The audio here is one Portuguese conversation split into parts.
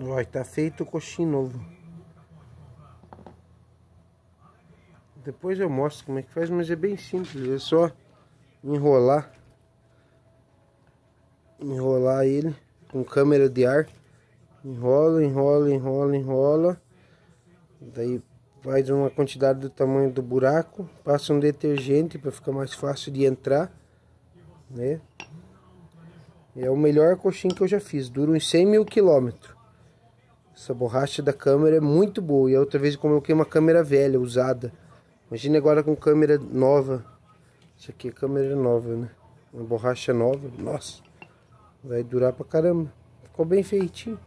Vai está tá feito o coxim novo. Depois eu mostro como é que faz, mas é bem simples. É só enrolar. Enrolar ele com câmera de ar. Enrola, enrola, enrola, enrola. Daí faz uma quantidade do tamanho do buraco. Passa um detergente para ficar mais fácil de entrar. Né? É o melhor coxinho que eu já fiz. Dura uns 100 mil quilômetros. Essa borracha da câmera é muito boa. E a outra vez eu coloquei uma câmera velha, usada. Imagina agora com câmera nova. Isso aqui é câmera nova, né? Uma borracha nova. Nossa, vai durar pra caramba. Ficou bem feitinho.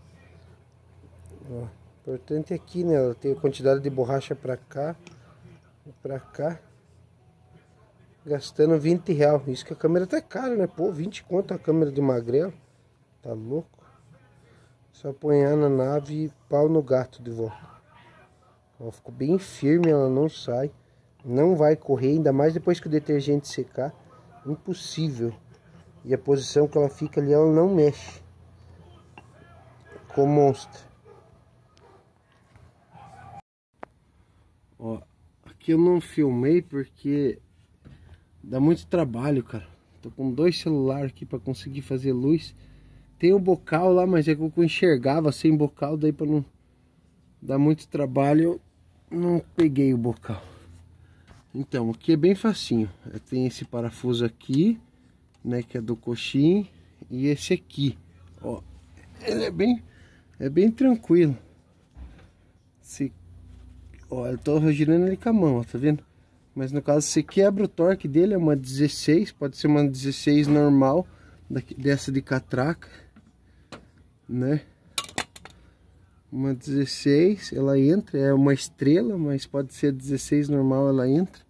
Ó, importante aqui, né? Ela tem a quantidade de borracha pra cá e pra cá. Gastando 20 real. Isso que a câmera tá cara, né? Pô, 20 conto a câmera de magrelo. Tá louco. Só apanhar na nave e pau no gato de volta. Ela ficou bem firme, ela não sai. Não vai correr, ainda mais depois que o detergente secar. Impossível. E a posição que ela fica ali, ela não mexe. Ficou monstro. Ó, aqui eu não filmei porque dá muito trabalho, cara. Tô com dois celulares aqui para conseguir fazer luz. Tem o bocal lá, mas é que eu enxergava sem bocal, daí para não dar muito trabalho, eu não peguei o bocal. Então, aqui é bem facinho. É, tem esse parafuso aqui, né, que é do coxim, e esse aqui, ó. Ele é bem, é bem tranquilo. Se, ó, eu tô girando ele com a mão, ó, tá vendo? Mas no caso, você quebra o torque dele, é uma 16, pode ser uma 16 normal, dessa de catraca né? Uma 16, ela entra, é uma estrela, mas pode ser 16 normal, ela entra.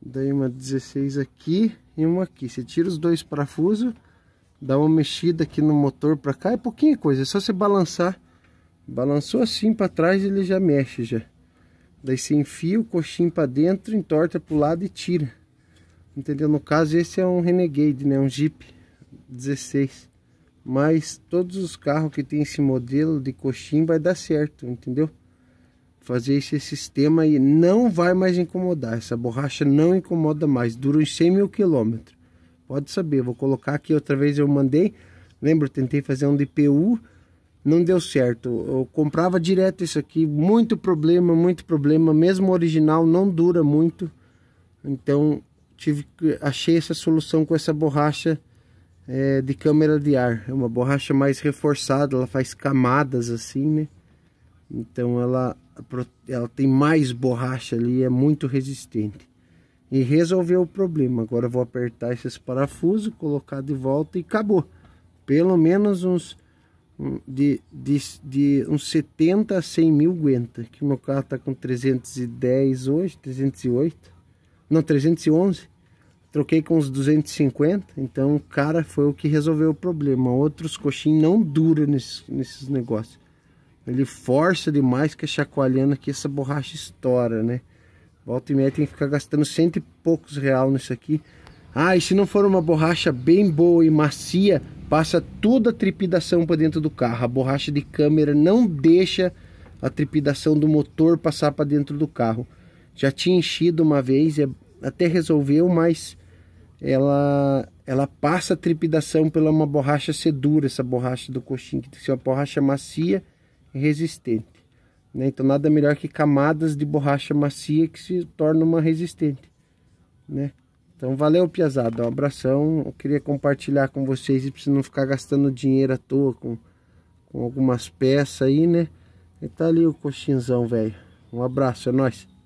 Daí uma 16 aqui e uma aqui. Você tira os dois parafusos, dá uma mexida aqui no motor para cá, é pouquinha coisa, é só você balançar. Balançou assim para trás, ele já mexe já. Daí você enfia o coxinho para dentro, entorta pro lado e tira. Entendeu? No caso, esse é um Renegade, né? Um Jeep 16 mas todos os carros que tem esse modelo de coxinha vai dar certo, entendeu? Fazer esse sistema aí não vai mais incomodar, essa borracha não incomoda mais, dura uns 100 mil quilômetros. Pode saber, vou colocar aqui outra vez, eu mandei, lembro, tentei fazer um de PU, não deu certo. Eu comprava direto isso aqui, muito problema, muito problema, mesmo original não dura muito. Então, tive achei essa solução com essa borracha é, de câmera de ar. É uma borracha mais reforçada, ela faz camadas assim, né? Então ela, ela tem mais borracha ali, é muito resistente. E resolveu o problema. Agora vou apertar esses parafusos, colocar de volta e acabou. Pelo menos uns de, de, de uns 70 a 100 mil aguenta. Que meu carro tá com 310 hoje, 308. Não, 311. Troquei com uns 250, então o cara foi o que resolveu o problema. Outros coxinhos não duram nesses, nesses negócios. Ele força demais, que é chacoalhando aqui essa borracha estoura, né? Volta e meia tem que ficar gastando cento e poucos real nisso aqui. Ah, e se não for uma borracha bem boa e macia, passa toda a trepidação para dentro do carro. A borracha de câmera não deixa a trepidação do motor passar para dentro do carro. Já tinha enchido uma vez, é até resolveu, mas ela, ela passa a trepidação pela uma borracha sedura, essa borracha do coxim, que tem que ser uma borracha macia e resistente. Né? Então nada melhor que camadas de borracha macia que se torna uma resistente. Né? Então valeu, Piazada. Um abração. Eu queria compartilhar com vocês e para não ficar gastando dinheiro à toa com, com algumas peças aí, né? E tá ali o coxinzão, velho. Um abraço, é nóis.